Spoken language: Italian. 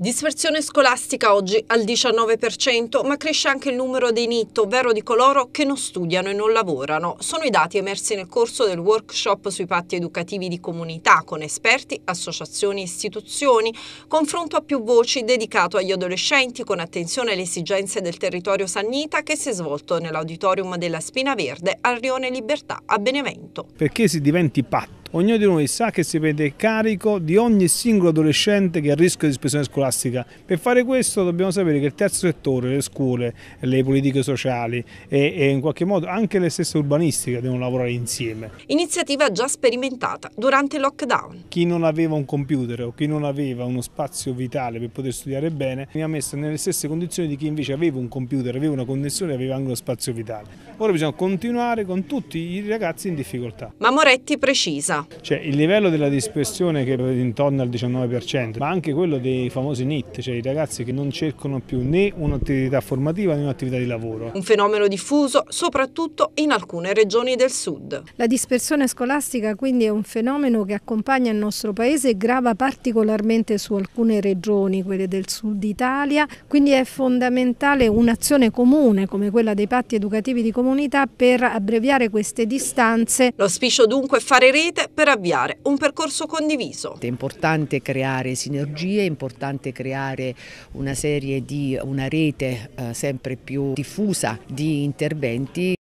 Dispersione scolastica oggi al 19%, ma cresce anche il numero dei NIT, ovvero di coloro che non studiano e non lavorano. Sono i dati emersi nel corso del workshop sui patti educativi di comunità con esperti, associazioni e istituzioni, confronto a più voci dedicato agli adolescenti con attenzione alle esigenze del territorio Sannita che si è svolto nell'auditorium della Spina Verde al Rione Libertà a Benevento. Perché si diventi patti? Ognuno di noi sa che si prende carico di ogni singolo adolescente che è a rischio di dispersione scolastica. Per fare questo dobbiamo sapere che il terzo settore, le scuole, le politiche sociali e, e in qualche modo anche le stesse urbanistiche devono lavorare insieme. Iniziativa già sperimentata durante il lockdown. Chi non aveva un computer o chi non aveva uno spazio vitale per poter studiare bene mi ha messo nelle stesse condizioni di chi invece aveva un computer, aveva una connessione e aveva anche uno spazio vitale. Ora bisogna continuare con tutti i ragazzi in difficoltà. Ma Moretti precisa difficoltà. Cioè, il livello della dispersione che è intorno al 19%, ma anche quello dei famosi NIT, cioè i ragazzi che non cercano più né un'attività formativa né un'attività di lavoro. Un fenomeno diffuso soprattutto in alcune regioni del sud. La dispersione scolastica quindi è un fenomeno che accompagna il nostro paese e grava particolarmente su alcune regioni, quelle del sud Italia, quindi è fondamentale un'azione comune come quella dei patti educativi di comunità per abbreviare queste distanze. L'ospicio dunque è fare rete per avviare un percorso condiviso. È importante creare sinergie, è importante creare una serie di una rete eh, sempre più diffusa di interventi